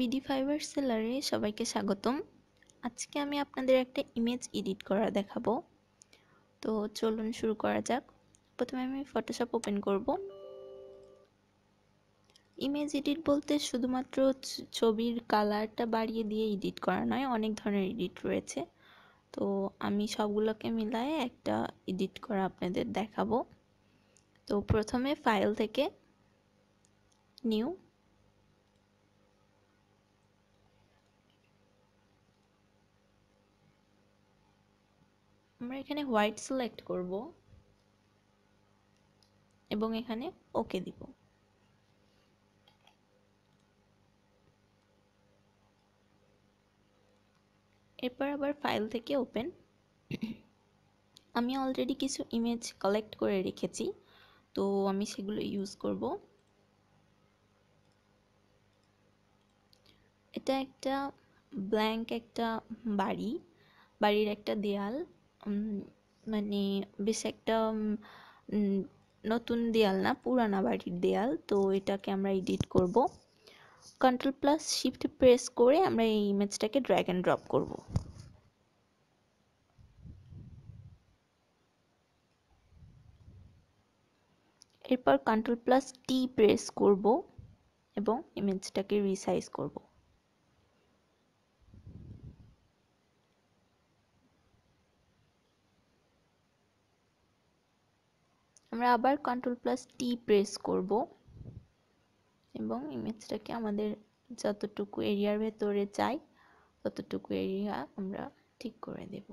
BD fibre সেলারে সবাইকে স্বাগতম আজকে আমি আপনাদের একটা ইমেজ এডিট করা দেখাবো তো চলুন শুরু করা যাক প্রথমে আমি ফটোশপ ওপেন করব ইমেজ এডিট বলতে শুধুমাত্র ছবির কালারটা বাড়িয়ে দিয়ে এডিট করা নয় অনেক ধরনের এডিট রয়েছে তো আমি সবগুলোকে মিলায়ে একটা এডিট করা আপনাদের দেখাবো তো প্রথমে ফাইল থেকে নিউ আমরা এখানে হোয়াইট সিলেক্ট করব এবং এখানে ওকে দিব এরপর আবার ফাইল থেকে ওপেন আমি অলরেডি কিছু ইমেজ কালেক্ট করে রেখেছি তো আমি সেগুলো ইউজ করব এটা একটা ব্ল্যাঙ্ক একটা বাড়ি বাড়ির একটা দেয়াল মানে বেশ একটা নতুন দেয়াল না পুরানা বাড়ির দেয়াল তো এটাকে আমরা এডিট করব কন্ট্রোল প্লাস শিফট প্রেস করে আমরা এই ইমেজটাকে ড্র্যাগ অ্যান্ড ড্রপ করব এরপর কন্ট্রোল প্লাস টি প্রেস করব এবং ইমেজটাকে রিসাইজ করবো আমরা আবার কন্ট্রোল প্লাস টি প্রেস করব এবং ইমেজটাকে আমাদের যতটুকু এরিয়ার ভেতরে চাই ততটুকু এরিয়া আমরা ঠিক করে দেব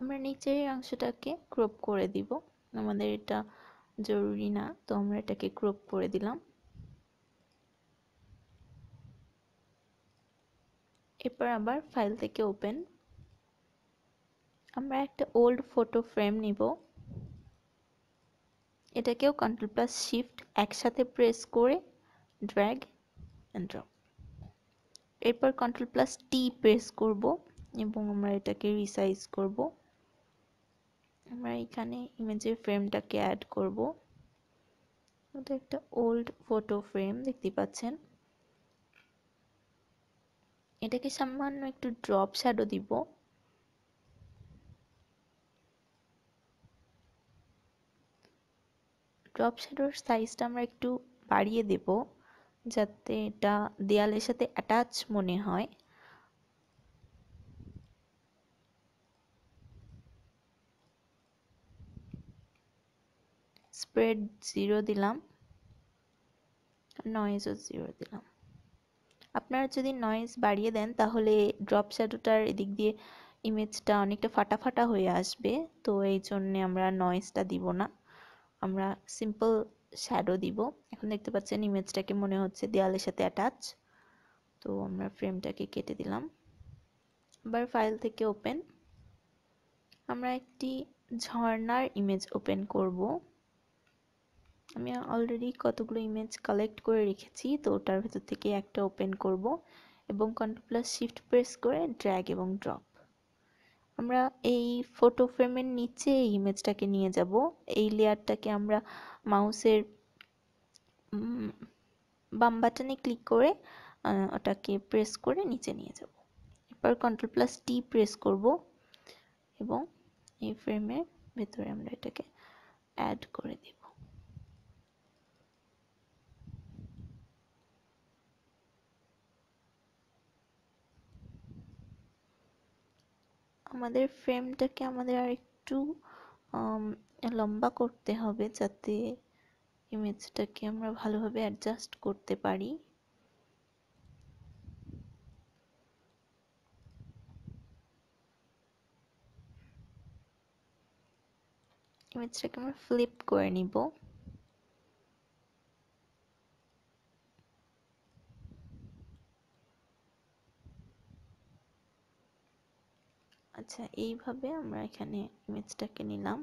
আমরা নিচের অংশটাকে ক্রপ করে দিব আমাদের এটা জরুরি না তো আমরা এটাকে ক্রপ করে দিলাম এরপর আবার ফাইল থেকে ওপেন আমরা একটা ওল্ড ফটো ফ্রেম নিব এটাকেও কন্ট্রোল প্লাস শিফট একসাথে প্রেস করে ড্র্যাগ অ্যান্ড ড্রপ এরপর কন্ট্রোল প্লাস টি প্রেস করব এবং আমরা এটাকে রিসাইজ করব আমরা এখানে ইমেজের ফ্রেমটাকে অ্যাড করব এটা একটা ওল্ড ফটো ফ্রেম দেখতে পাচ্ছেন এটাকে সামান্য একটু ড্রপ শ্যাডো দিব ড্রপ শ্যাডোর সাইজটা আমরা একটু বাড়িয়ে দেব যাতে এটা দেয়ালের সাথে অ্যাটাচ মনে হয় স্প্রেড জিরো দিলাম নয়েজও জিরো দিলাম আপনারা যদি নয়েজ বাড়িয়ে দেন তাহলে ড্রপ শ্যাডোটার এদিক দিয়ে ইমেজটা অনেকটা ফাটাফাটা হয়ে আসবে তো এই জন্যে আমরা নয়েজটা দিব না আমরা সিম্পল শ্যাডো দিব এখন দেখতে পাচ্ছেন ইমেজটাকে মনে হচ্ছে দেয়ালের সাথে অ্যাটাচ তো আমরা ফ্রেমটাকে কেটে দিলাম আবার ফাইল থেকে ওপেন আমরা একটি ঝর্নার ইমেজ ওপেন করব আমি অলরেডি কতগুলো ইমেজ কালেক্ট করে রেখেছি তো ওটার ভেতর থেকে একটা ওপেন করব এবং কন্ট্রোল প্লাস শিফট প্রেস করে ড্র্যাগ এবং ড্রপ আমরা এই ফটো ফ্রেমের নিচে এই ইমেজটাকে নিয়ে যাব এই লেয়ারটাকে আমরা মাউসের বাম বাটনে ক্লিক করে ওটাকে প্রেস করে নিচে নিয়ে যাব এরপর কন্ট্রোল প্লাস টি প্রেস করব এবং এই ফ্রেমের ভেতরে আমরা এটাকে অ্যাড করে দেব আমাদের ফ্রেমটাকে আমাদের আর একটু লম্বা করতে হবে যাতে ইমেজটাকে আমরা ভালোভাবে অ্যাডজাস্ট করতে পারি ইমেজটাকে আমরা ফ্লিপ করে নিব আচ্ছা এইভাবে আমরা এখানে ইমেজটাকে নিলাম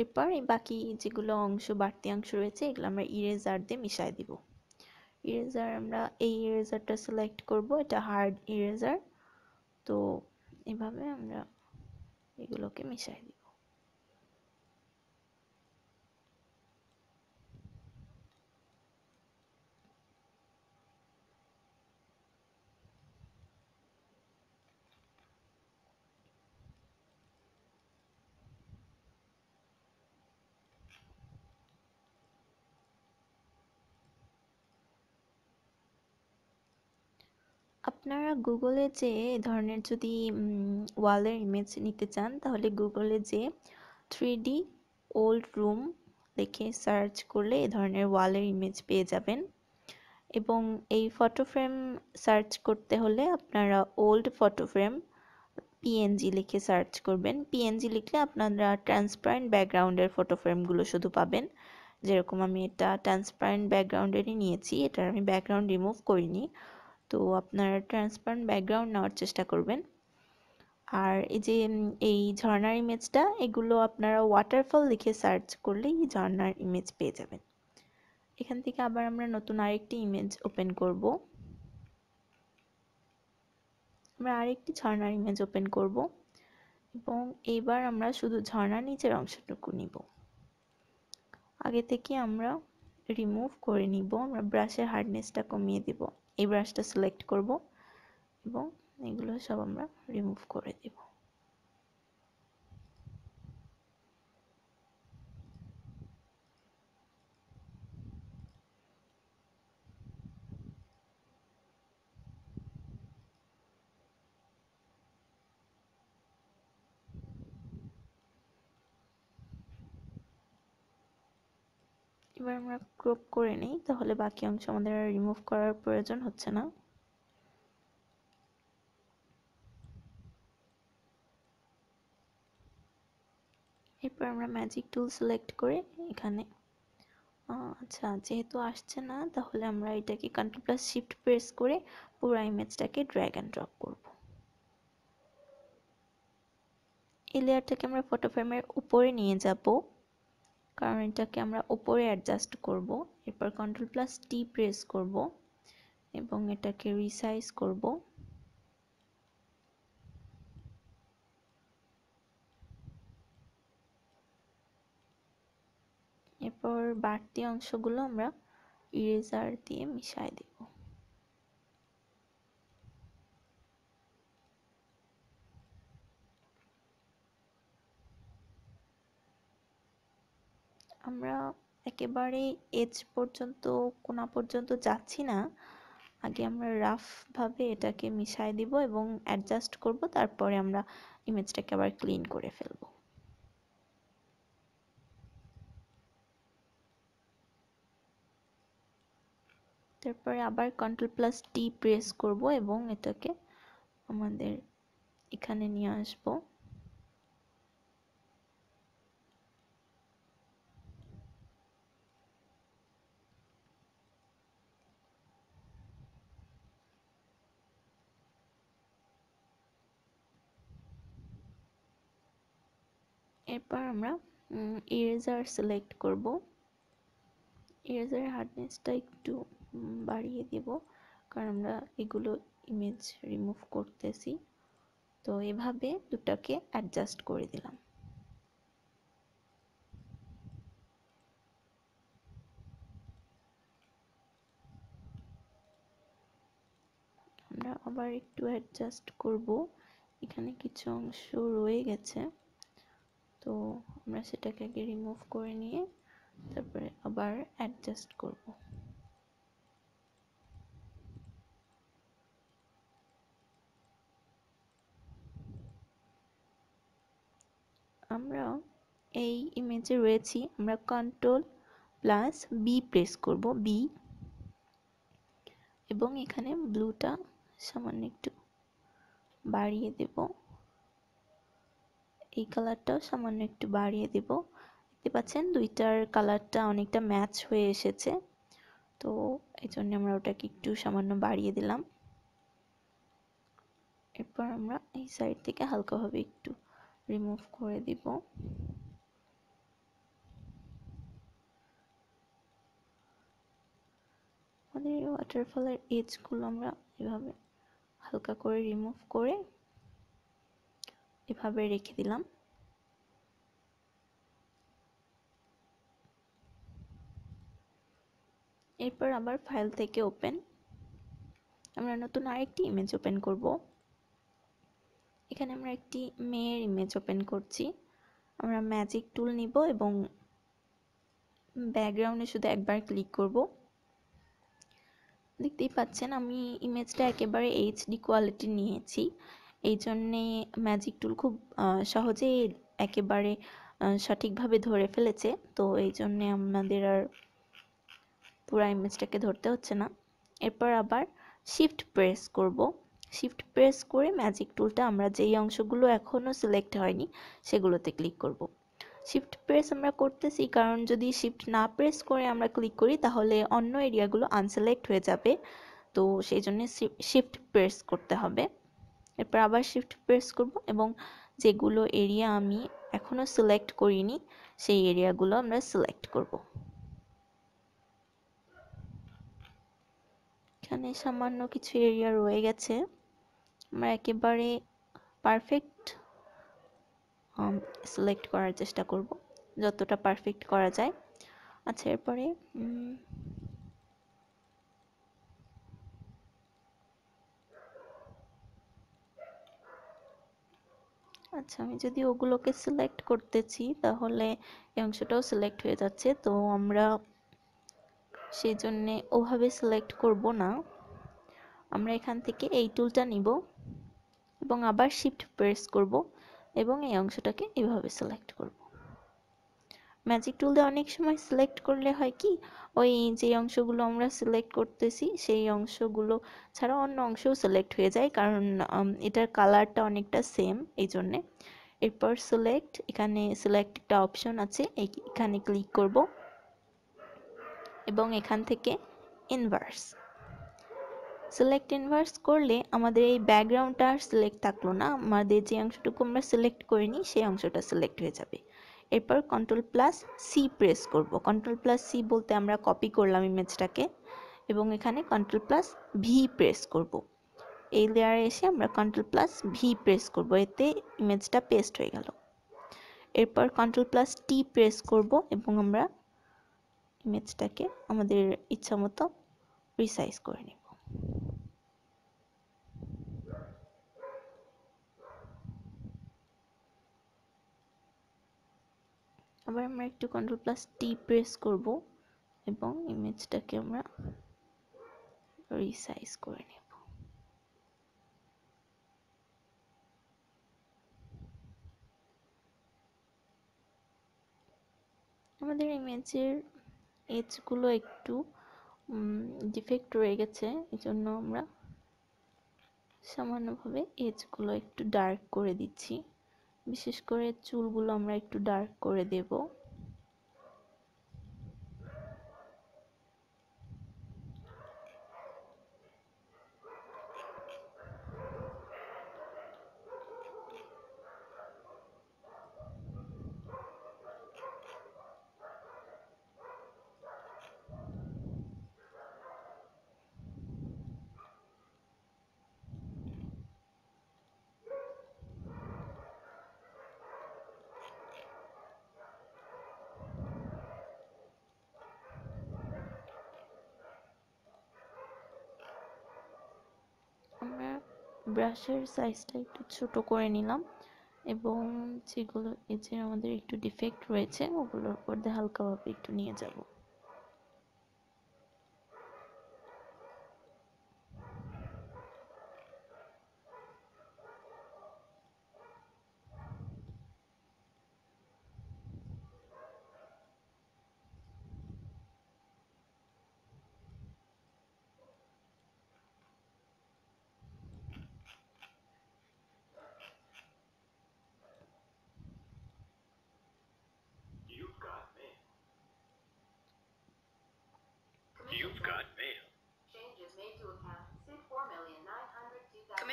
এরপর এই বাকি যেগুলো অংশ বাড়তি অংশ রয়েছে এগুলো আমরা ইরেজার দিয়ে মিশাই দিব ইরেজার আমরা এই ইরেজারটা সিলেক্ট করব এটা হার্ড ইরেজার তো এভাবে আমরা এগুলোকে মিশাই দিব আপনারা গুগলে যে এ ধরনের যদি ওয়ালের ইমেজ নিতে চান তাহলে গুগলে যে থ্রি ডি ওল্ড রুম লিখে সার্চ করলে এ ধরনের ওয়ালের ইমেজ পেয়ে যাবেন এবং এই ফটো ফ্রেম সার্চ করতে হলে আপনারা ওল্ড ফটো ফ্রেম পিএনজি লিখে সার্চ করবেন পিএনজি লিখলে আপনারা ট্রান্সপারেন্ট ব্যাকগ্রাউন্ডের ফটো ফ্রেমগুলো শুধু পাবেন যেরকম আমি এটা ট্রান্সপারেন্ট ব্যাকগ্রাউন্ডেরই নিয়েছি এটার আমি ব্যাকগ্রাউন্ড রিমুভ করিনি তো আপনারা ট্রান্সপারেন্ট ব্যাকগ্রাউন্ড নেওয়ার চেষ্টা করবেন আর এই যে এই ঝর্নার ইমেজটা এগুলো আপনারা ওয়াটারফল লিখে সার্চ করলেই ঝর্নার ইমেজ পেয়ে যাবেন এখান থেকে আবার আমরা নতুন আরেকটি ইমেজ ওপেন করব আমরা আরেকটি ঝর্নার ইমেজ ওপেন করব এবং এইবার আমরা শুধু ঝর্নার নিচের অংশটুকু নিব আগে থেকে আমরা রিমুভ করে নিব আমরা ব্রাশের হার্ডনেসটা কমিয়ে দেবো এই ব্রাশটা সিলেক্ট করব এবং এগুলো সব আমরা রিমুভ করে দেবো আমরা ক্রপ করে নেই তাহলে বাকি অংশ আমাদের আর রিমুভ করার প্রয়োজন হচ্ছে না এরপর আমরা ম্যাজিক টুল সিলেক্ট করে এখানে আচ্ছা যেহেতু আসছে না তাহলে আমরা এটাকে কন্ট্রোল প্লাস শিফট প্রেস করে পুরো ইমেজটাকে ড্র্যাগ অ্যান্ড ড্রপ করব এই লেয়ারটাকে আমরা ফটো ফ্রেমের উপরে নিয়ে যাবো কারণ এটাকে আমরা ওপরে অ্যাডজাস্ট করব এরপর কন্ট্রোল প্লাস টি প্রেস করব এবং এটাকে রিসাইজ করব এরপর বাড়তি অংশগুলো আমরা ইরেজার দিয়ে মিশাই দেবো আমরা একেবারে এজ পর্যন্ত কোনা পর্যন্ত যাচ্ছি না আগে আমরা রাফভাবে এটাকে মিশাই দিব এবং অ্যাডজাস্ট করব তারপরে আমরা ইমেজটাকে আবার ক্লিন করে ফেলব তারপরে আবার কন্ট্রোল প্লাস টি প্রেস করব এবং এটাকে আমাদের এখানে নিয়ে আসবো এরপর আমরা ইরেজার সিলেক্ট করব ইরেজার হার্ডনেসটা একটু বাড়িয়ে দেব কারণ আমরা এগুলো ইমেজ রিমুভ করতেছি তো এভাবে দুটাকে অ্যাডজাস্ট করে দিলাম আমরা আবার একটু অ্যাডজাস্ট করব এখানে কিছু অংশ রয়ে গেছে তো আমরা সেটাকে আগে রিমুভ করে নিয়ে তারপরে আবার অ্যাডজাস্ট করব আমরা এই ইমেজে রয়েছি আমরা কন্ট্রোল প্লাস বি প্রেস করব বি এবং এখানে ব্লুটা সামান্য একটু বাড়িয়ে দেবো এই কালারটাও সামান্য একটু বাড়িয়ে দেব দেখতে পাচ্ছেন দুইটার কালারটা অনেকটা ম্যাচ হয়ে এসেছে তো এই জন্য আমরা ওটাকে একটু সামান্য বাড়িয়ে দিলাম এরপর আমরা এই সাইড থেকে হালকাভাবে একটু রিমুভ করে দিব আমাদের ওয়াটারফলের এজগুলো আমরা এভাবে হালকা করে রিমুভ করে এভাবে রেখে দিলাম এরপর আবার ফাইল থেকে ওপেন আমরা নতুন আরেকটি ইমেজ ওপেন করব এখানে আমরা একটি মেয়ের ইমেজ ওপেন করছি আমরা ম্যাজিক টুল নিব এবং ব্যাকগ্রাউন্ডে শুধু একবার ক্লিক করব দেখতেই পাচ্ছেন আমি ইমেজটা একেবারে এইচডি কোয়ালিটি নিয়েছি এই জন্যে ম্যাজিক টুল খুব সহজেই একেবারে সঠিকভাবে ধরে ফেলেছে তো এই জন্যে আমাদের আর পুরো ইমেজটাকে ধরতে হচ্ছে না এরপর আবার শিফট প্রেস করব শিফট প্রেস করে ম্যাজিক টুলটা আমরা যেই অংশগুলো এখনও সিলেক্ট হয়নি সেগুলোতে ক্লিক করব শিফট প্রেস আমরা করতেছি কারণ যদি শিফট না প্রেস করে আমরা ক্লিক করি তাহলে অন্য এরিয়াগুলো আনসিলেক্ট হয়ে যাবে তো সেই জন্য শিফট প্রেস করতে হবে এরপর আবার শিফট প্রেস করব এবং যেগুলো এরিয়া আমি এখনও সিলেক্ট করিনি সেই এরিয়াগুলো আমরা সিলেক্ট করব এখানে সামান্য কিছু এরিয়া রয়ে গেছে আমরা একেবারে পারফেক্ট সিলেক্ট um, করার চেষ্টা করব যতটা পারফেক্ট করা যায় আচ্ছা এরপরে আচ্ছা আমি যদি ওগুলোকে সিলেক্ট করতেছি তাহলে এই অংশটাও সিলেক্ট হয়ে যাচ্ছে তো আমরা সেই জন্যে ওভাবে সিলেক্ট করব না আমরা এখান থেকে এই টুলটা নিব এবং আবার শিফট প্রেস করব এবং এই অংশটাকে এভাবে সিলেক্ট করব ম্যাজিক টুল দিয়ে অনেক সময় সিলেক্ট করলে হয় কি ওই যে অংশগুলো আমরা সিলেক্ট করতেছি সেই অংশগুলো ছাড়া অন্য অংশও সিলেক্ট হয়ে যায় কারণ এটার কালারটা অনেকটা সেম এই জন্যে এরপর সিলেক্ট এখানে সিলেক্ট একটা অপশন আছে এখানে ক্লিক করব এবং এখান থেকে ইনভার্স সিলেক্ট ইনভার্স করলে আমাদের এই ব্যাকগ্রাউন্ডটা আর সিলেক্ট থাকলো না আমাদের যে অংশটুকু আমরা সিলেক্ট করিনি সেই অংশটা সিলেক্ট হয়ে যাবে এরপর কন্ট্রোল প্লাস সি প্রেস করব কন্ট্রোল প্লাস সি বলতে আমরা কপি করলাম ইমেজটাকে এবং এখানে কন্ট্রোল প্লাস ভি প্রেস করব এই লেয়ারে এসে আমরা কন্ট্রোল প্লাস ভি প্রেস করব এতে ইমেজটা পেস্ট হয়ে গেল এরপর কন্ট্রোল প্লাস টি প্রেস করব এবং আমরা ইমেজটাকে আমাদের ইচ্ছামতো রিসাইজ করে নিই আবার আমরা একটু কন্ট্রোল প্লাস টি প্রেস করব এবং ইমেজটাকে আমরা রিসাইজ করে নেব আমাদের ইমেজের এজগুলো একটু ডিফেক্ট রয়ে গেছে এই জন্য আমরা সামান্যভাবে এজগুলো একটু ডার্ক করে দিচ্ছি বিশেষ করে চুলগুলো আমরা একটু ডার্ক করে দেব ব্রাশের সাইজটা একটু ছোট করে নিলাম এবং যেগুলো এজের আমাদের একটু ডিফেক্ট রয়েছে ওগুলোর মধ্যে দিয়ে হালকাভাবে একটু নিয়ে যাবো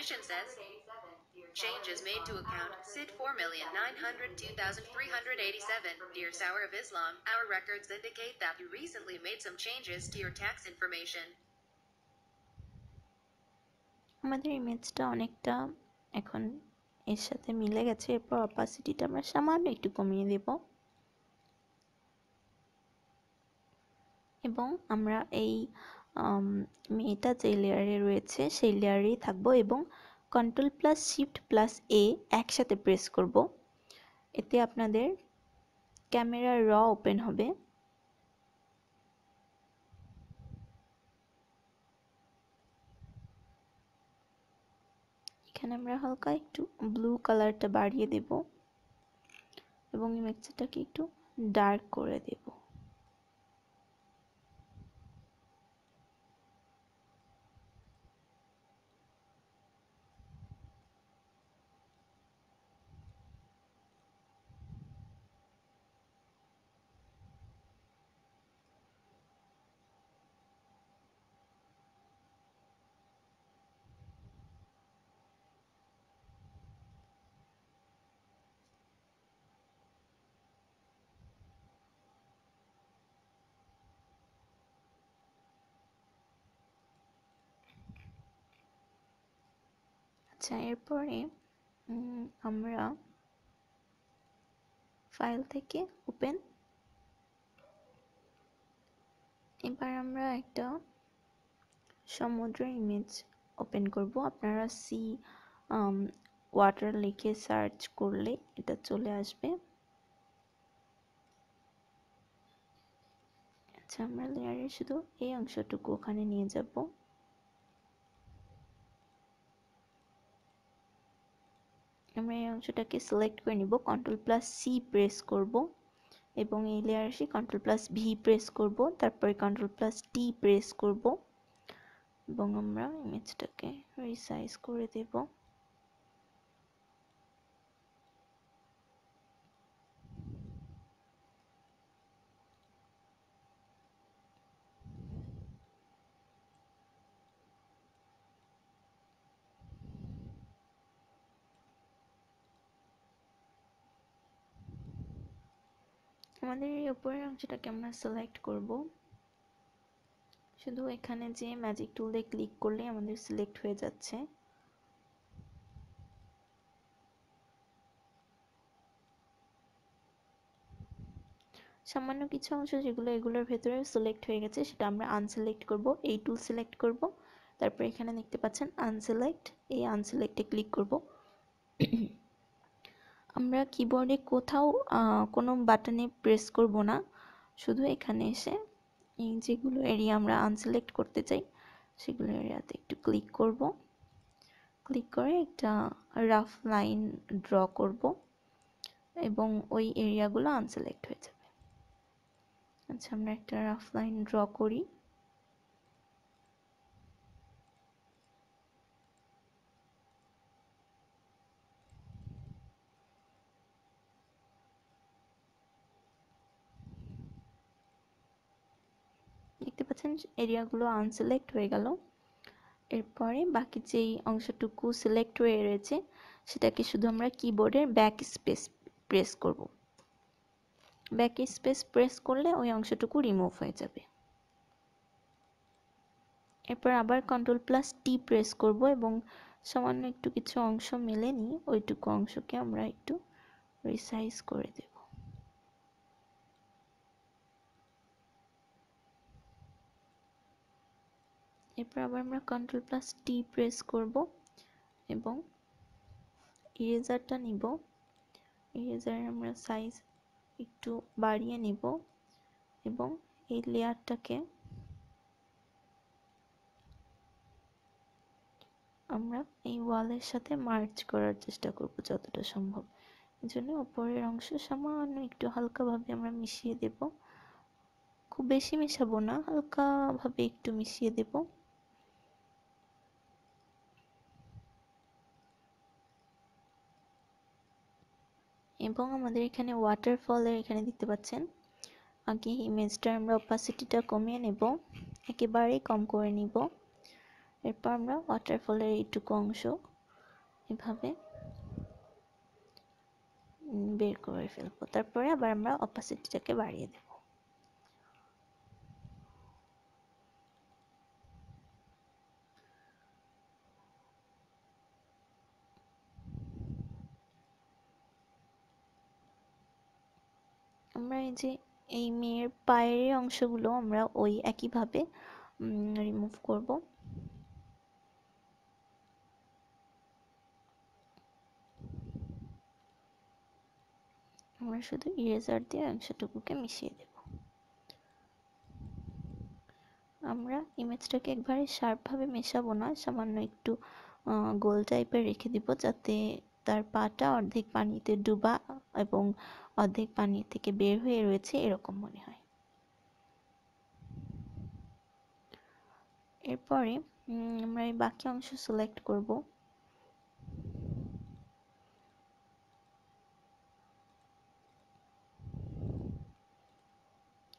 Commission says changes made to account SID 4,902,387. Dear Sour of Islam, our records indicate that you recently made some changes to your tax information. আমাদের ইমেজটা অনেকটা এখন এর সাথে মিলে গেছে এরপর অপাসিটিটা আমরা সামান্য একটু কমিয়ে দেব এবং আমরা এই মেয়েটা যে লেয়ারে রয়েছে সেই লেয়ারেই থাকবো এবং control plus shift plus A একসাথে প্রেস করব এতে আপনাদের ক্যামেরা র ওপেন হবে এখানে আমরা হালকা একটু ব্লু কালারটা বাড়িয়ে দেব এবং এই মিক্সারটাকে একটু ডার্ক করে দেবো আচ্ছা এরপরে আমরা ফাইল থেকে ওপেন এবার আমরা একটা সমুদ্রের ইমেজ ওপেন করব আপনারা সি ওয়াটার লিখে সার্চ করলে এটা চলে আসবে আচ্ছা আমরা লেয়ারে শুধু এই অংশটুকু ওখানে নিয়ে যাবো আমরা এই অংশটাকে সিলেক্ট করে নিব কন্ট্রোল প্লাস সি প্রেস করব এবং এই লেয়ার এসে কন্ট্রোল প্লাস ভি প্রেস করব তারপরে কন্ট্রোল প্লাস টি প্রেস করব এবং আমরা ইমেজটাকে রিসাইজ করে দেবো আমাদের এই উপরের অংশটাকে আমরা সিলেক্ট করব শুধু এখানে যে ম্যাজিক টুলে ক্লিক করলে আমাদের সিলেক্ট হয়ে যাচ্ছে সামান্য কিছু অংশ যেগুলো এগুলোর ভেতরে সিলেক্ট হয়ে গেছে সেটা আমরা আনসিলেক্ট করব এই টুল সিলেক্ট করব তারপর এখানে দেখতে পাচ্ছেন আনসিলেক্ট এই আনসিলেক্টে ক্লিক করব আমরা কিবোর্ডে কোথাও কোনো বাটনে প্রেস করব না শুধু এখানে এসে এই যেগুলো এরিয়া আমরা আনসিলেক্ট করতে চাই সেগুলো এরিয়াতে একটু ক্লিক করব ক্লিক করে একটা রাফ লাইন ড্র করব এবং ওই এরিয়াগুলো আনসিলেক্ট হয়ে যাবে আচ্ছা আমরা একটা রাফ লাইন ড্র করি পার্সেন্ট এরিয়াগুলো আনসিলেক্ট হয়ে গেল এরপরে বাকি যেই অংশটুকু সিলেক্ট হয়ে রয়েছে সেটাকে শুধু আমরা কিবোর্ডের ব্যাক স্পেস প্রেস করব ব্যাক স্পেস প্রেস করলে ওই অংশটুকু রিমুভ হয়ে যাবে এরপর আবার কন্ট্রোল প্লাস টি প্রেস করব এবং সামান্য একটু কিছু অংশ মেলে নিয়ে ওইটুকু অংশকে আমরা একটু রিসাইজ করে দেব এরপর আবার আমরা কন্ট্রোল প্লাস টি প্রেস করব এবং ইরেজারটা নিব ইরেজারের আমরা সাইজ একটু বাড়িয়ে নিব এবং এই লেয়ারটাকে আমরা এই ওয়ালের সাথে মার্চ করার চেষ্টা করব যতটা সম্ভব এই জন্য ওপরের অংশ সামান্য একটু হালকাভাবে আমরা মিশিয়ে দেব খুব বেশি মেশাবো না হালকাভাবে একটু মিশিয়ে দেবো এবং আমাদের এখানে ওয়াটারফলের এখানে দেখতে পাচ্ছেন আগে ইমেজটার আমরা অপাসিটিটা কমিয়ে নেব একেবারেই কম করে নিব এরপর আমরা ওয়াটারফলের এইটুকু অংশ এভাবে বের করে ফেলবো তারপরে আবার আমরা অপাসিটিটাকে বাড়িয়ে দেব আমরা এই যে এই মেয়ের পায়ের অংশগুলো আমরা ওই একইভাবে রিমুভ করব আমরা শুধু ইরেজার দিয়ে অংশটুকুকে মিশিয়ে দেব আমরা ইমেজটাকে একবারে শার্পভাবে মেশাবো না সামান্য একটু গোল টাইপের রেখে দিব যাতে তার পাটা অর্ধেক পানিতে ডুবা এবং অর্ধেক পানি থেকে বের হয়ে রয়েছে এরকম মনে হয় এরপরে আমরা এই বাকি অংশ সিলেক্ট করব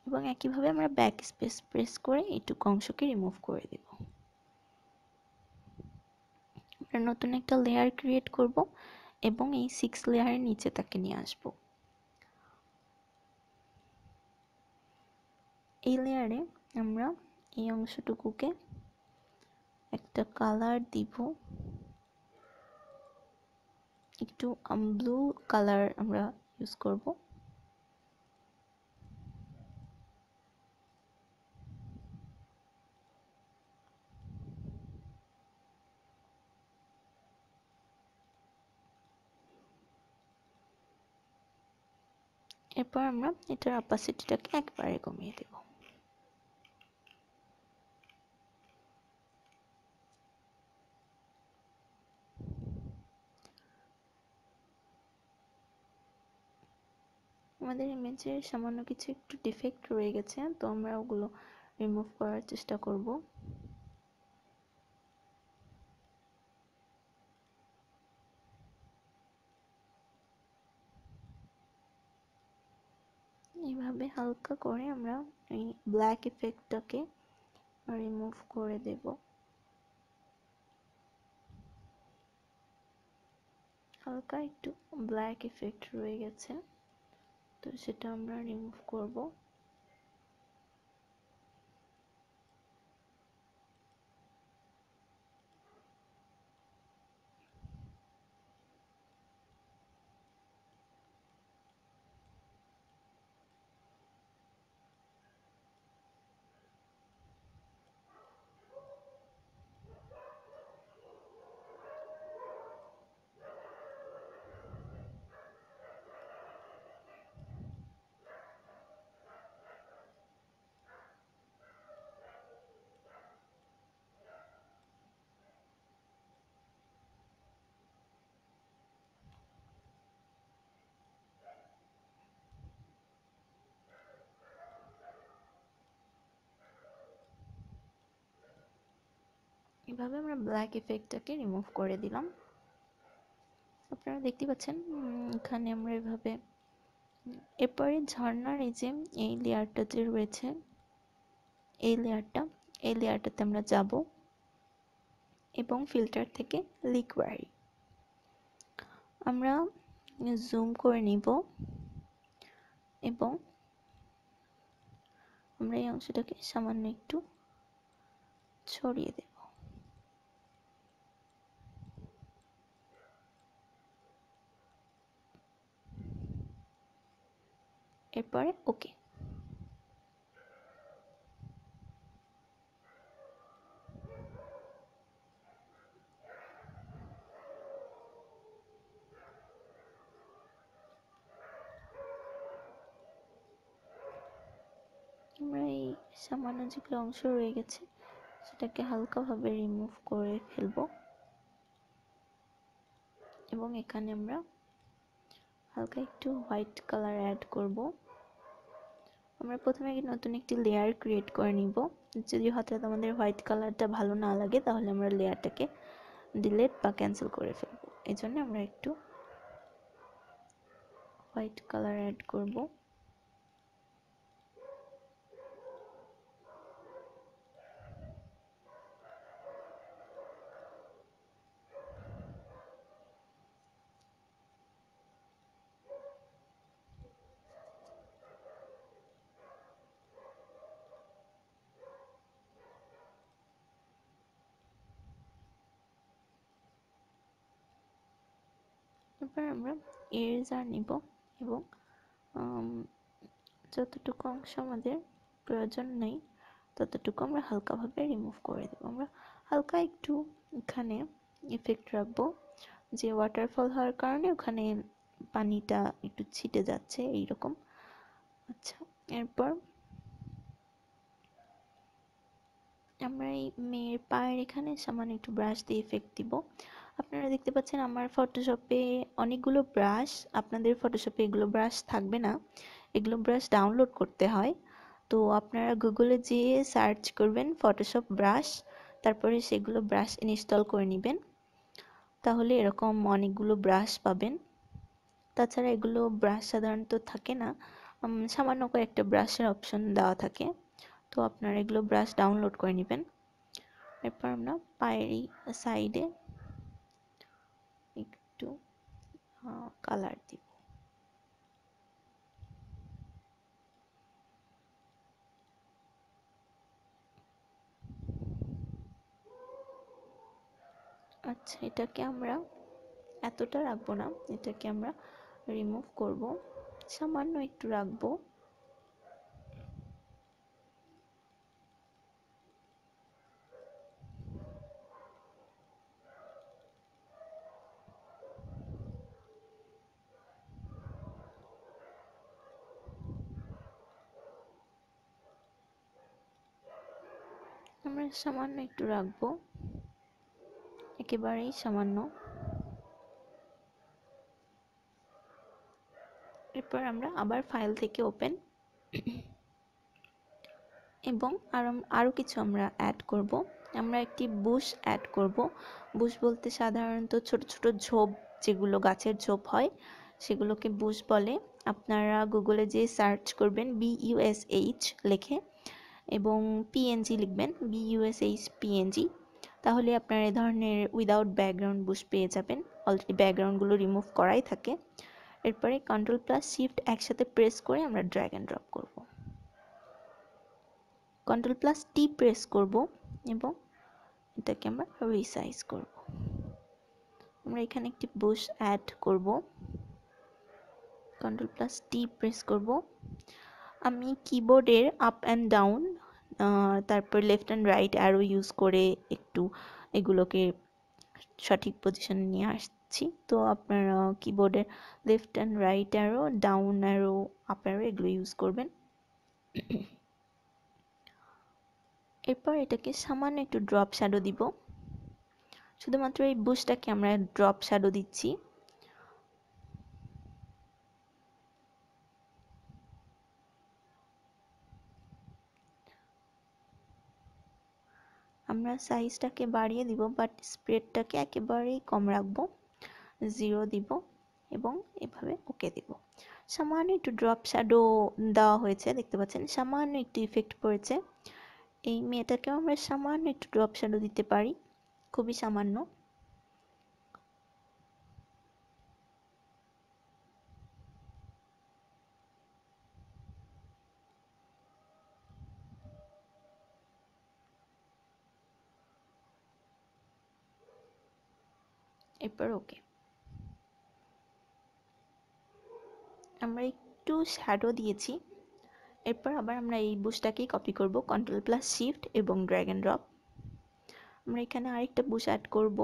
এবং একইভাবে আমরা ব্যাক স্পেস প্রেস করে এইটুকু অংশকে রিমুভ করে দেব আমরা নতুন একটা লেয়ার ক্রিয়েট করব এবং এই সিক্স লেয়ারের নিচে তাকে নিয়ে আসবো এই লেয়ারে আমরা এই অংশটুকুকে একটা কালার দিব একটু ব্লু কালার আমরা ইউজ করব এরপর আমরা এটার অপাসিটিটাকে একবারে কমিয়ে দেবো আমাদের ইমেজের সামান্য কিছু একটু ডিফেক্ট রয়ে গেছে তো আমরা ওগুলো রিমুভ করার চেষ্টা করব এইভাবে হালকা করে আমরা এই ব্ল্যাক ইফেক্টটাকে রিমুভ করে দেব হালকা একটু ব্ল্যাক ইফেক্ট রয়ে গেছে তো সেটা আমরা রিমুভ করবো এভাবে আমরা ব্ল্যাক এফেক্টটাকে রিমুভ করে দিলাম আপনারা দেখতে পাচ্ছেন এখানে আমরা এভাবে এরপরে ঝর্নার এই যে এই লেয়ারটা যে রয়েছে এই লেয়ারটা এই লেয়ারটাতে আমরা যাব এবং ফিল্টার থেকে লিকুয়ারি আমরা জুম করে নিব এবং আমরা এই অংশটাকে সামান্য একটু ছড়িয়ে দেব এরপরে ওকে আমরা এই সামান্য যেগুলো অংশ রয়ে গেছে সেটাকে হালকাভাবে রিমুভ করে ফেলব এবং এখানে আমরা হালকা একটু হোয়াইট কালার অ্যাড করবো আমরা প্রথমে নতুন একটি লেয়ার ক্রিয়েট করে নিব যদি হঠাৎ আমাদের হোয়াইট কালারটা ভালো না লাগে তাহলে আমরা লেয়ারটাকে ডিলেট বা ক্যান্সেল করে ফেলব এই আমরা একটু হোয়াইট কালার অ্যাড করবো আমরা এরেজার নিব এবং যতটুকু অংশ আমাদের প্রয়োজন নেই ততটুকু আমরা হালকাভাবে রিমুভ করে দেবো আমরা হালকা একটু এখানে ইফেক্ট রাখবো যে ওয়াটারফল হওয়ার কারণে ওখানে পানিটা একটু ছিটে যাচ্ছে এইরকম আচ্ছা এরপর আমরা এই মেয়ের পায়ের এখানে সামান্য একটু ব্রাশ দিয়ে ইফেক্ট দিব আপনারা দেখতে পাচ্ছেন আমার ফটোশপে অনেকগুলো ব্রাশ আপনাদের ফটোশপে এগুলো ব্রাশ থাকবে না এগুলো ব্রাশ ডাউনলোড করতে হয় তো আপনারা গুগলে যেয়ে সার্চ করবেন ফটোশপ ব্রাশ তারপরে সেগুলো ব্রাশ ইনস্টল করে নেবেন তাহলে এরকম অনেকগুলো ব্রাশ পাবেন তাছাড়া এগুলো ব্রাশ সাধারণত থাকে না সামান্য কয়েকটা ব্রাশের অপশন দেওয়া থাকে তো আপনারা এগুলো ব্রাশ ডাউনলোড করে নেবেন এরপর আমরা পায়ের সাইডে একটু কালার দিব আচ্ছা এটাকে আমরা এতটা রাখবো না এটাকে আমরা রিমুভ করব সামান্য একটু রাখবো সামান্য একটু রাখবো একেবারেই সামান্য এরপর আমরা আবার ফাইল থেকে ওপেন এবং আরও আরও কিছু আমরা অ্যাড করব আমরা একটি বুশ অ্যাড করব বুশ বলতে সাধারণত ছোট ছোট ঝোপ যেগুলো গাছের ঝোপ হয় সেগুলোকে বুশ বলে আপনারা গুগলে যে সার্চ করবেন বিইউএসএইচ লেখে এবং পিএনজি লিখবেন বিইউএসএইচ পিএনজি তাহলে আপনার এ ধরনের উইদাউট ব্যাকগ্রাউন্ড বুশ পেয়ে যাবেন অলরেডি ব্যাকগ্রাউন্ডগুলো রিমুভ করাই থাকে এরপরে কন্ট্রোল প্লাস শিফট একসাথে প্রেস করে আমরা ড্র্যাগ অ্যান্ড ড্রপ করব কন্ট্রোল প্লাস টি প্রেস করব এবং এটাকে আমরা রিসাইজ করব আমরা এখানে একটি বুশ অ্যাড করব কন্ট্রোল প্লাস টি প্রেস করব আমি কিবোর্ডের আপ অ্যান্ড ডাউন তারপর লেফট অ্যান্ড রাইট আরও ইউজ করে একটু এগুলোকে সঠিক পজিশনে নিয়ে আসছি তো আপনারা কিবোর্ডের লেফট অ্যান্ড রাইট আরও ডাউন আরও আপ এগুলো ইউজ করবেন এরপর এটাকে সামান্য একটু ড্রপ শ্যাডো দিব শুধুমাত্র এই বুশটাকে আমরা ড্রপ শ্যাডো দিচ্ছি আমরা সাইজটাকে বাড়িয়ে দিব বাট স্প্রেডটাকে একেবারেই কম রাখবো জিরো দিব এবং এভাবে ওকে দিব সামান্য একটু ড্রপ শ্যাডো দেওয়া হয়েছে দেখতে পাচ্ছেন সামান্য একটু ইফেক্ট পড়েছে এই মেয়েটাকেও আমরা সামান্য একটু ড্রপ শ্যাডো দিতে পারি খুবই সামান্য তারপর ওকে আমরা একটু শ্যাডো দিয়েছি এরপর আবার আমরা এই বুশটাকেই কপি করব কন্ট্রোল প্লাস শিফট এবং ড্র্যাগ ড্রপ আমরা এখানে আরেকটা বুশ অ্যাড করব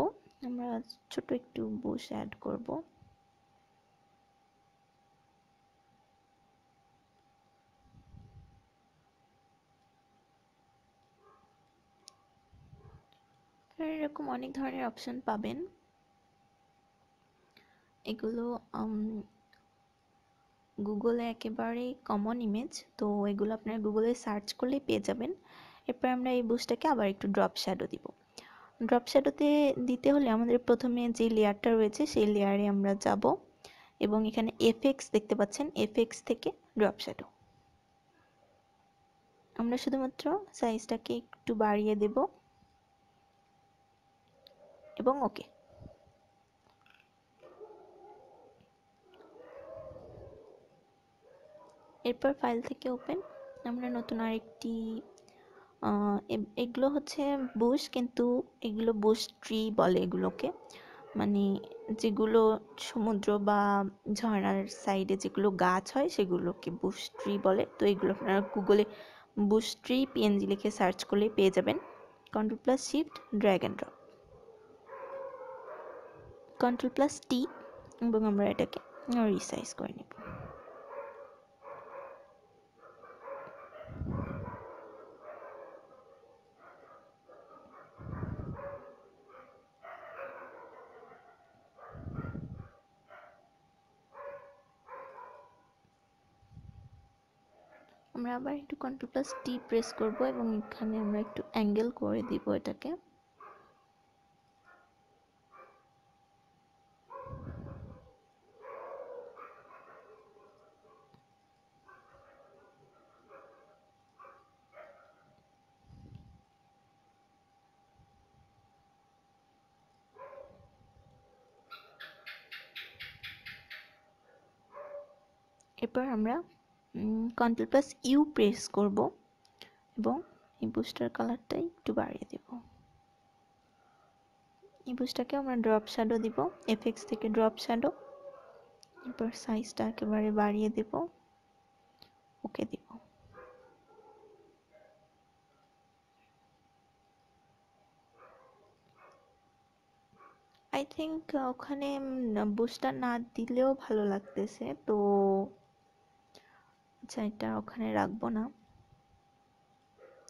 আমরা ছোট একটু বুশ অ্যাড করব এরকম অনেক ধরনের অপশন পাবেন এগুলো গুগলে একেবারে কমন ইমেজ তো এগুলো আপনারা গুগলে সার্চ করলেই পেয়ে যাবেন এরপর আমরা এই বুস্টটাকে আবার একটু ড্রপ শ্যাডো দিব ড্রপ শ্যাডোতে দিতে হলে আমাদের প্রথমে যে লেয়ারটা রয়েছে সেই লেয়ারে আমরা যাব এবং এখানে এফএক্স দেখতে পাচ্ছেন এফএক্স থেকে ড্রপ শ্যাডো আমরা শুধুমাত্র সাইজটাকে একটু বাড়িয়ে দেব এবং ওকে এরপর ফাইল থেকে ওপেন আমরা নতুন আরেকটি এগুলো হচ্ছে বুশ কিন্তু এগুলো বুশ ট্রি বলে এগুলোকে মানে যেগুলো সমুদ্র বা ঝর্ণার সাইডে যেগুলো গাছ হয় সেগুলোকে বুশ ট্রি বলে তো এগুলো আপনারা গুগলে বুশ ট্রি পিএনজি লিখে সার্চ করলে পেয়ে যাবেন control plus shift drag and drop control plus T এবং আমরা এটাকে রিসাইজ করে নেব আমরা আবার একটু কন্ট্রোল প্লাস টি প্রেস করব এবং এখানে আমরা একটু অ্যাঙ্গেল করে দিব এটাকে এরপর আমরা কন্ট্রোল প্লাস ইউ প্রেস করব এবং এই বুস্টার কালারটাই একটু বাড়িয়ে দেব এই বুস্টাকে আমরা ড্রপ শ্যাডো দিব এফএক্স থেকে ড্রপ শ্যাডো এরপর সাইজটা একেবারে বাড়িয়ে দেব ওকে দেব আই থিঙ্ক ওখানে বুস্টার না দিলেও ভালো লাগতেছে তো চাইটা আচ্ছা, ওখানে রাখবো না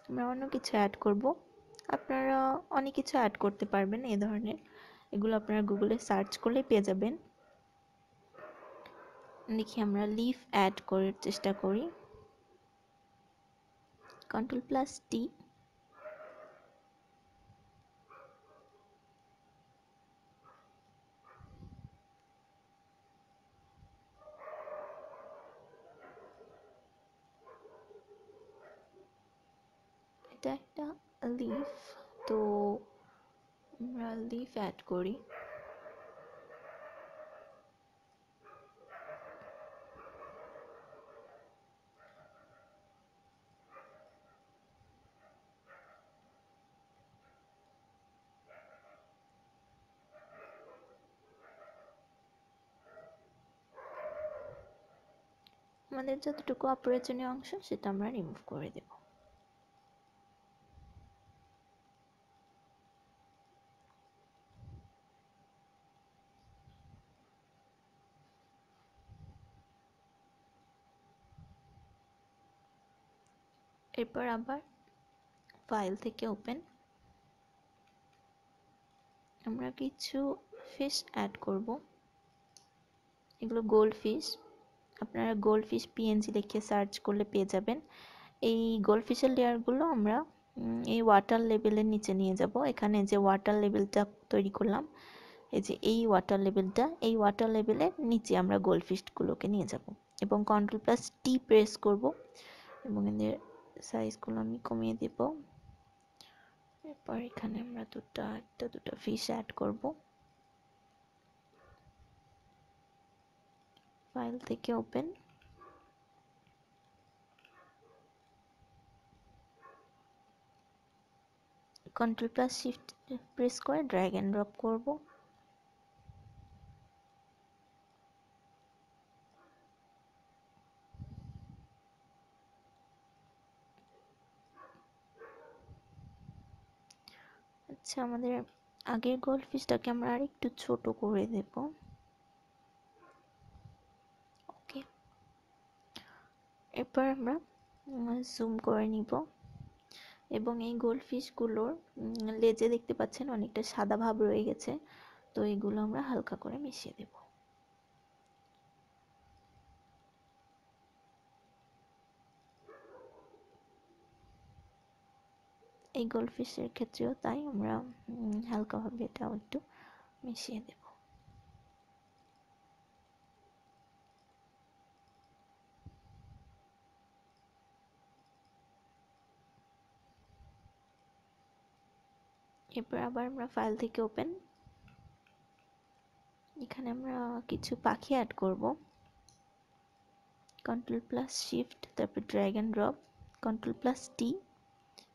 আমরা অন্য কিছু অ্যাড করব আপনারা অনেক কিছু অ্যাড করতে পারবেন এ ধরনের এগুলো আপনারা গুগলে সার্চ করলে পেয়ে যাবেন দেখি আমরা লিফ অ্যাড করার চেষ্টা করি কন্ট্রোল প্লাস টি অ্যাড করি আমাদের যতটুকু অপ্রয়োজনীয় অংশ সেটা আমরা রিমুভ করে দেবো এরপর আবার ফাইল থেকে ওপেন আমরা কিছু ফিশ অ্যাড করব এগুলো গোল্ড ফিশ আপনারা গোল্ড ফিশ পিএনজি লিখে সার্চ করলে পেয়ে যাবেন এই গোল্ড ফিশের লেয়ারগুলো আমরা এই ওয়াটার লেভেলের নিচে নিয়ে যাব এখানে যে ওয়াটার লেভেলটা তৈরি করলাম এই যে এই ওয়াটার লেভেলটা এই ওয়াটার লেভেলের নিচে আমরা গোল্ড ফিশগুলোকে নিয়ে যাব এবং কন্ট্রোল প্লাস টি প্রেস করব এবং এদের সাইজগুলো আমি কমিয়ে দেব এরপর এখানে আমরা দুটো একটা দুটো ফিশ অ্যাড করব ফাইল থেকে open control plus shift press করে ড্র্যাগ অ্যান্ড ড্রপ করবো হচ্ছে আমাদের আগের গোল পিসটাকে আমরা আর একটু ছোট করে দেব ওকে এরপর আমরা জুম করে নিব এবং এই গোল ফিশগুলোর লেজে দেখতে পাচ্ছেন অনেকটা সাদা ভাব রয়ে গেছে তো এগুলো আমরা হালকা করে মিশিয়ে দেবো এই গোল্ডফিশের ক্ষেত্রেও তাই আমরা হালকাভাবে এটাও একটু মিশিয়ে দেব এরপর আবার আমরা ফাইল থেকে ওপেন এখানে আমরা কিছু পাখি অ্যাড করব কন্ট্রোল প্লাস শিফট তারপর drag and drop control plus T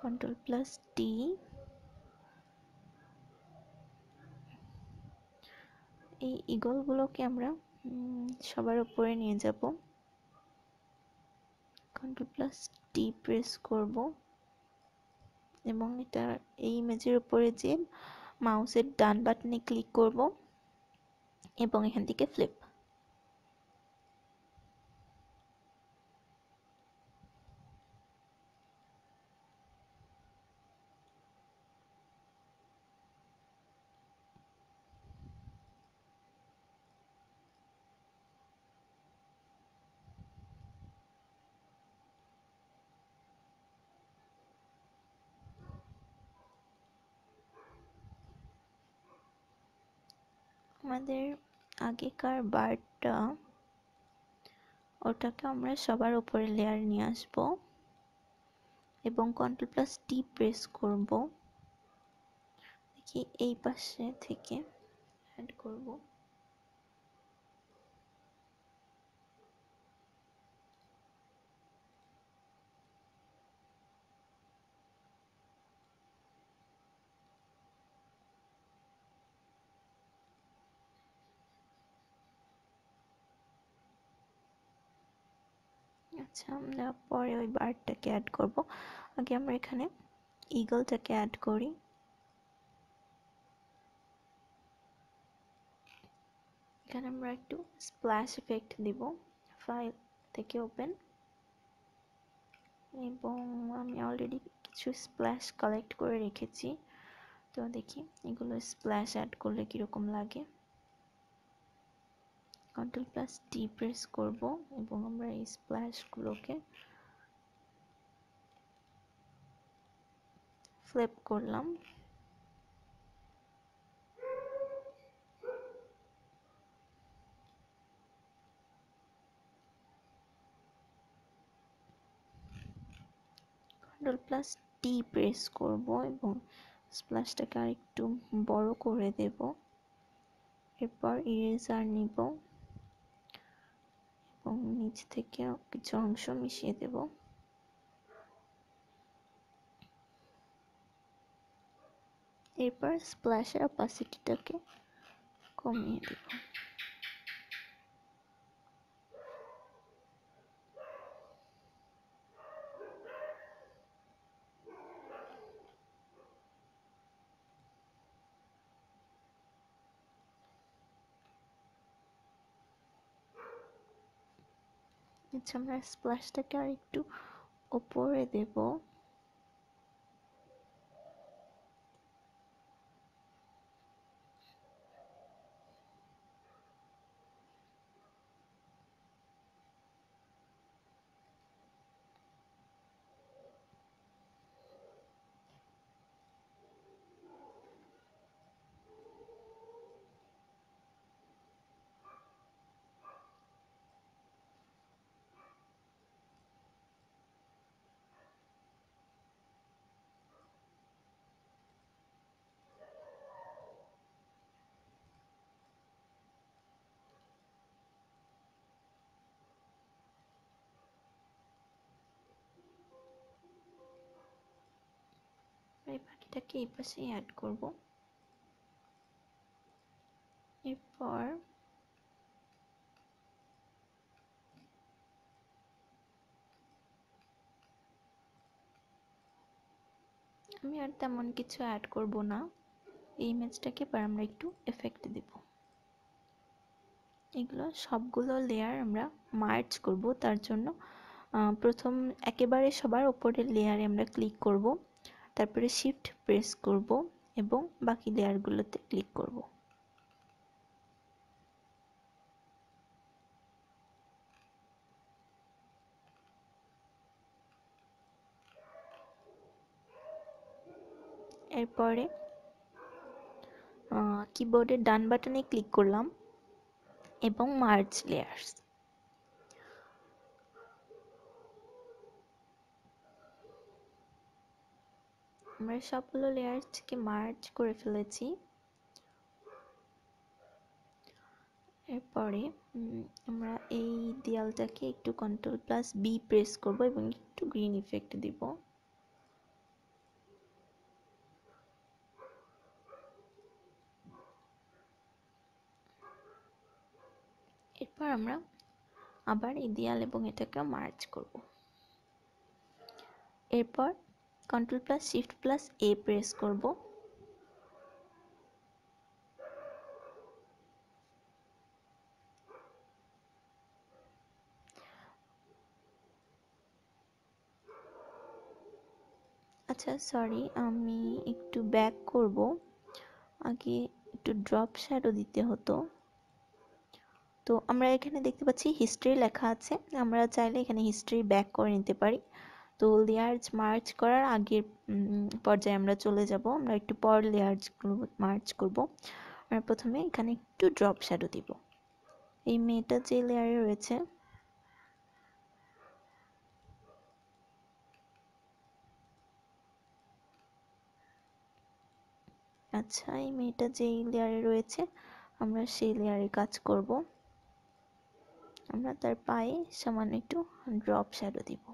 control plus T এই ইগলগুলোকে আমরা সবার উপরে নিয়ে যাব কন্ট্রোল প্লাস টি প্রেস করব এবং এটা এই ইমেজের উপরে যে মাউসের ডান বাটনে ক্লিক করব এবং এখান থেকে ফ্লিপ আমাদের আগেকার বারটা ওটাকে আমরা সবার উপরে লেয়ার নিয়ে আসব এবং কন্ট্রোল প্লাস টি প্রেস করব দেখি এই পাশে থেকে অ্যাড করবো আচ্ছা আমরা পরে ওই বার্ডটাকে অ্যাড করব আগে আমরা এখানে ইগলটাকে অ্যাড করি এখানে আমরা একটু স্প্ল্যাশ এফেক্ট দিব ফাইল থেকে ওপেন এবং আমি অলরেডি কিছু স্প্ল্যাশ কালেক্ট করে রেখেছি তো দেখি এগুলো স্প্ল্যাশ অ্যাড করলে কীরকম লাগে কন্ট্রোল প্লাস টি প্রেস করব এবং আমরা এই স্প্ল্যাশগুলোকে ফ্লিপ করলাম কন্ট্রোল প্লাস টি প্রেস করব এবং স্প্ল্যাশটাকে আরেকটু বড় করে দেব এরপর ইরেজার নিব এবং নিচ থেকে কিছু অংশ মিশিয়ে দেব এরপর স্প্ল্যাশের অপাসিটিটাকে কমিয়ে দেব হচ্ছে আমরা স্প্ল্যাশটাকে আর একটু ওপরে দেব এই পাখিটাকে এই পাশেই অ্যাড করব এরপর আমি আর তেমন কিছু অ্যাড করব না এই ইমেজটাকে এবার আমরা একটু এফেক্ট দেব এগুলো সবগুলো লেয়ার আমরা মার্চ করব তার জন্য প্রথম একেবারে সবার ওপরের লেয়ারে আমরা ক্লিক করব তারপরে শিফট প্রেস করব এবং বাকি লেয়ারগুলোতে ক্লিক করব এরপরে কিবোর্ডের ডান বাটনে ক্লিক করলাম এবং মার্চ লেয়ার্স আমরা সবগুলো লেয়ারকে মার্চ করে ফেলেছি এরপরে আমরা এই দেয়ালটাকে একটু কন্ট্রোল প্লাস বি প্রেস করব এবং একটু গ্রিন ইফেক্ট দিব এরপর আমরা আবার এই দেয়াল এবং এটাকে মার্চ করব এরপর control plus shift plus A press করব আচ্ছা সরি আমি একটু ব্যাক করব আগে একটু ড্রপ শ্যাডো দিতে হতো তো আমরা এখানে দেখতে পাচ্ছি হিস্ট্রি লেখা আছে আমরা চাইলে এখানে হিস্ট্রি ব্যাক করে নিতে পারি তো লেয়ার্স মার্চ করার আগের পর্যায়ে আমরা চলে যাব আমরা একটু পর লেয়ার্সগুলো মার্চ করব আমরা প্রথমে এখানে একটু ড্রপ শ্যাডো দিব এই মেয়েটা যে লেয়ারে রয়েছে আচ্ছা এই মেয়েটা যেই লেয়ারে রয়েছে আমরা সেই লেয়ারে কাজ করব আমরা তার পায়ে সামান্য একটু ড্রপ শ্যাডো দিব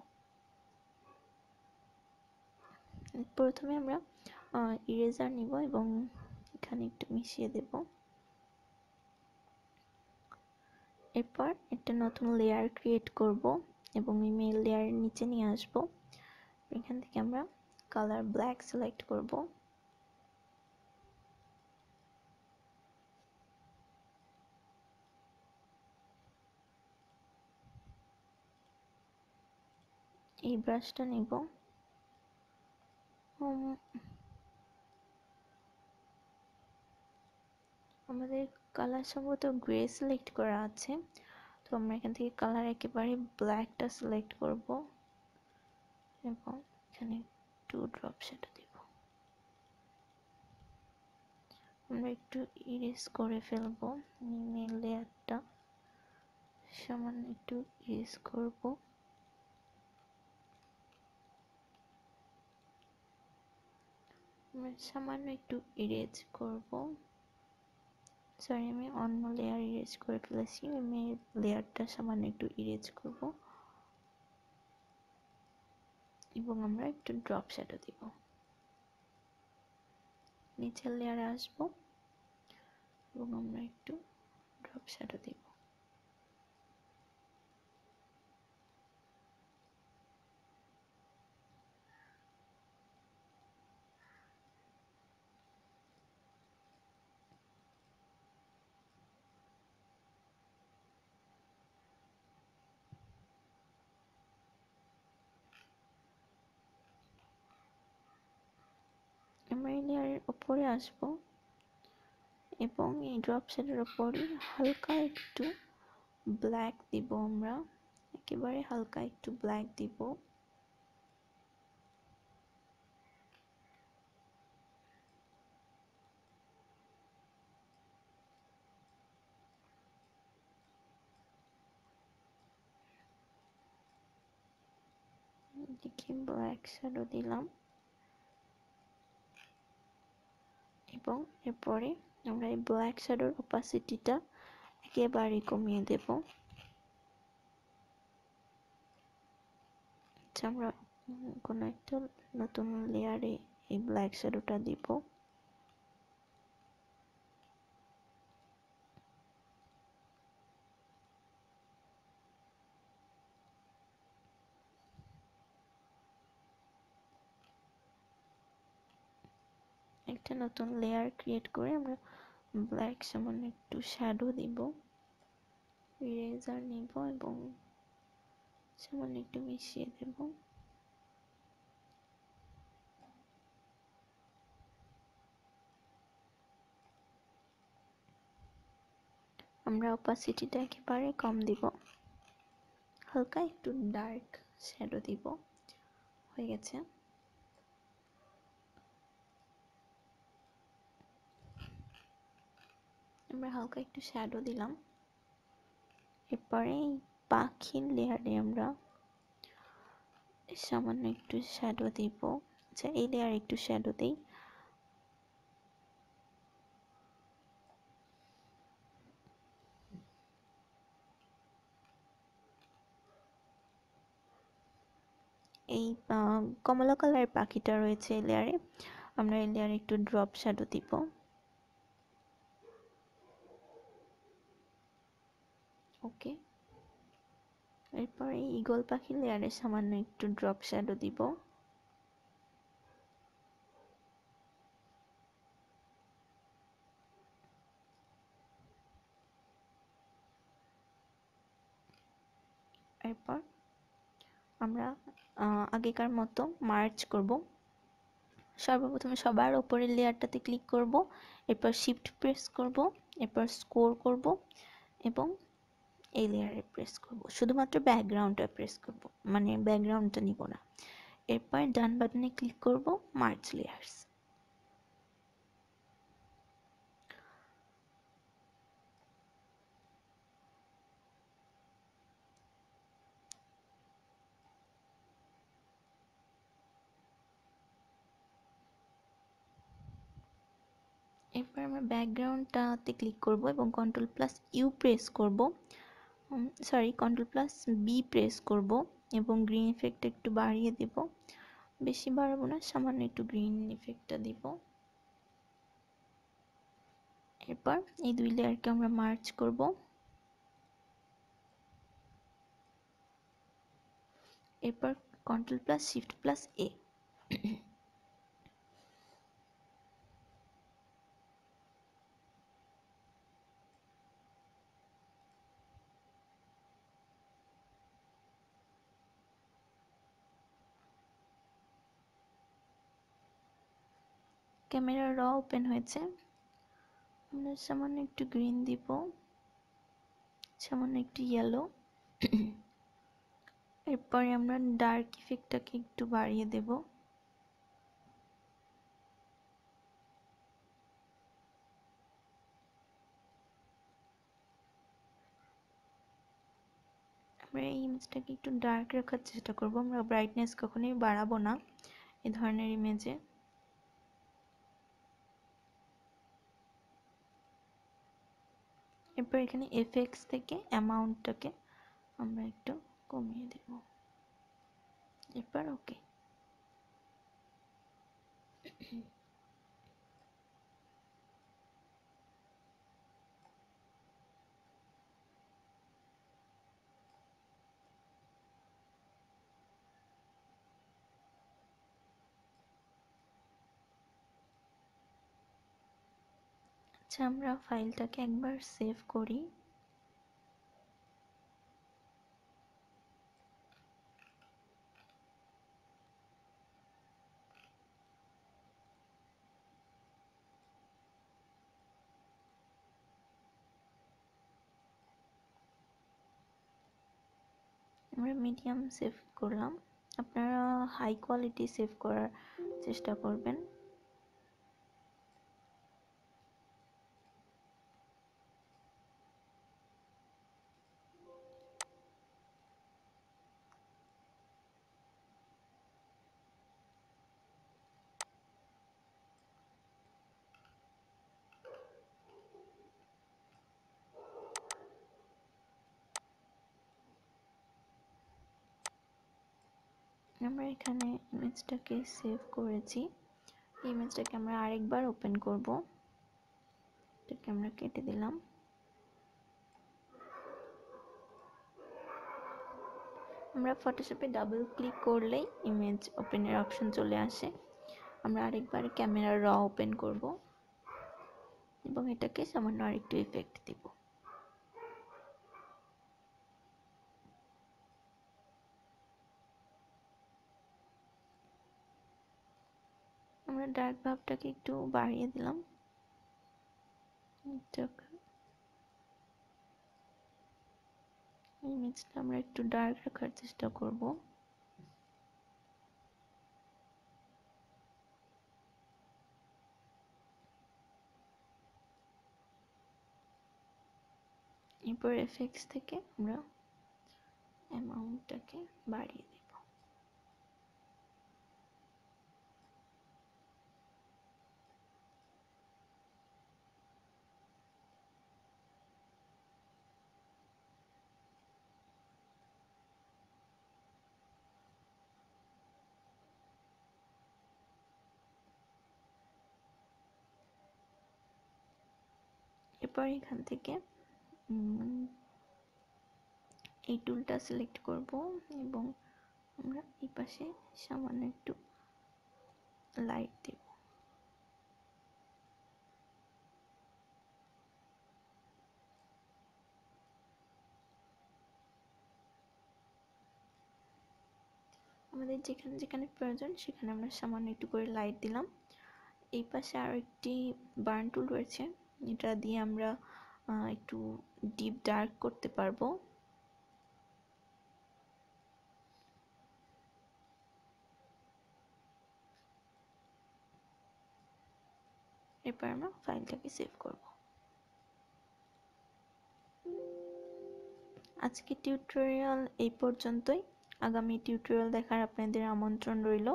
প্রথমে আমরা ইরেজার নিব এবং এখানে একটু মিশিয়ে দেব এরপর একটা নতুন লেয়ার ক্রিয়েট করব এবং ইমেল লেয়ারের নিচে নিয়ে আসব এখান থেকে আমরা কালার ব্ল্যাক সিলেক্ট করব এই ব্রাশটা নেব আমাদের কালার সম্ভবত গ্রে সিলেক্ট করা আছে তো আমরা এখান থেকে কালার একেবারে ব্ল্যাকটা সিলেক্ট করব এবং এখানে টু ড্রপ সেটা দেব আমরা একটু ইরেজ করে ফেলবো মেন লেয়ারটা সামান্য একটু ইরেজ করবো সামান্য একটু ইরেজ করব সরি আমি অন্য লেয়ার ইরেজ করে ফেলেছি আমি লেয়ারটা সামান্য একটু ইরেজ করব এবং আমরা একটু ড্রপ শ্যাডো দিব নিচের লেয়ারে আসব এবং আমরা একটু ড্রপ শ্যাডো দেবো প্রাইমারি লেয়ারের ওপরে আসব এবং এই ড্রপ শেডের ওপরে হালকা একটু ব্ল্যাক দিব আমরা একেবারে হালকা একটু ব্ল্যাক দিব দেখি ব্ল্যাক শ্যাডো দিলাম এবং এরপরে আমরা এই ব্ল্যাক শ্যাডোর অপাসিটিটা একেবারে কমিয়ে দেব আচ্ছা, আমরা কোনো একটা নতুন লেয়ারে এই ব্ল্যাক শ্যাডোটা দিব একটা নতুন লেয়ার ক্রিয়েট করে আমরা ব্ল্যাক সামান্য একটু শ্যাডো দিব ইরেজার নিব এবং সামান্য একটু মিশিয়ে দেব আমরা অপাসিটিটা একেবারে কম দিব হালকা একটু ডার্ক শ্যাডো দিব হয়ে গেছে আমরা হালকা একটু শ্যাডো দিলাম এরপরে পাখির লেয়ারে আমরা সামান্য একটু শ্যাডো দিব আচ্ছা এই লেয়ার একটু শ্যাডো দিই এই কমলা কালারের পাখিটা রয়েছে এই লেয়ারে আমরা এই লেয়ারে একটু ড্রপ শ্যাডো দিব ওকে এরপরে ইগল পাখি লেয়ারে সামান্য একটু ড্রপ শ্যাডো দিব এরপর আমরা আগেকার মতো মার্চ করব সর্বপ্রথমে সবার ওপরের লেয়ারটাতে ক্লিক করব এরপর শিফট প্রেস করব এরপর স্কোর করব এবং এই লেয়ারে প্রেস করব শুধুমাত্র ব্যাকগ্রাউন্ডটা প্রেস করব মানে ব্যাকগ্রাউন্ডটা নিব না এরপর ডান বাটনে ক্লিক করব মার্চ লেয়ার্স এরপর আমরা ব্যাকগ্রাউন্ডটাতে ক্লিক করব এবং কন্ট্রোল প্লাস ইউ প্রেস করব sorry control plus B press করব এবং গ্রিন ইফেক্ট একটু বাড়িয়ে দেব বেশি বাড়াবো না সামান্য একটু গ্রিন ইফেক্টটা দেব এরপর এই দুই লেয়ারকে আমরা মার্চ করব এরপর control plus shift plus A camera raw open হয়েছে আমরা সামান্য একটু গ্রিন দিব সামান্য একটু ইয়েলো এরপরে আমরা ডার্ক ইফেক্টটাকে একটু বাড়িয়ে দেব আমরা এই ইমেজটাকে একটু ডার্ক রাখার চেষ্টা করব আমরা ব্রাইটনেস কখনোই বাড়াবো না এ ধরনের ইমেজে এরপর এখানে এফএক্স থেকে অ্যামাউন্টটাকে আমরা একটু কমিয়ে দেব এরপর ওকে আচ্ছা আমরা ফাইলটাকে একবার সেভ করি আমরা মিডিয়াম সেভ করলাম আপনারা হাই কোয়ালিটি সেভ করার চেষ্টা করবেন আমরা এখানে ইমেজটাকে সেভ করেছি ইমেজটাকে আমরা আরেকবার ওপেন করব এটাকে আমরা কেটে দিলাম আমরা ফটোশপে ডাবল ক্লিক করলেই ইমেজ ওপেনের অপশন চলে আসে আমরা আরেকবার ক্যামেরা র ওপেন করব এবং এটাকে সামান্য আরেকটু ইফেক্ট দেবো ডার্ক ভাবটাকে একটু বাড়িয়ে দিলাম ইমেজটা আমরা একটু ডার্ক রাখার চেষ্টা করব এরপর এফেক্টস থেকে আমরা অ্যামাউন্টটাকে বাড়িয়ে দিই এরপর এখান থেকে এই টুলটা সিলেক্ট করব এবং আমরা এই পাশে সামান্য একটু লাইট দেব আমাদের যেখানে যেখানে প্রয়োজন সেখানে আমরা সামান্য একটু করে লাইট দিলাম এই পাশে আরও একটি বার্ন টুল রয়েছে এটা দিয়ে আমরা একটু ডিপ ডার্ক করতে পারবো এরপর আমরা ফাইলটাকে সেভ করব আজকে টিউটোরিয়াল এই পর্যন্তই আগামী টিউটোরিয়াল দেখার আপনাদের আমন্ত্রণ রইল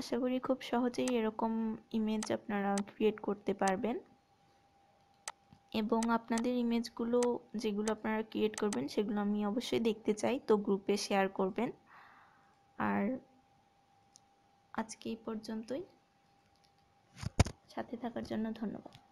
আশা করি খুব সহজেই এরকম ইমেজ আপনারা ক্রিয়েট করতে পারবেন এবং আপনাদের ইমেজগুলো যেগুলো আপনারা ক্রিয়েট করবেন সেগুলো আমি অবশ্যই দেখতে চাই তো গ্রুপে শেয়ার করবেন আর আজকে এই পর্যন্তই সাথে থাকার জন্য ধন্যবাদ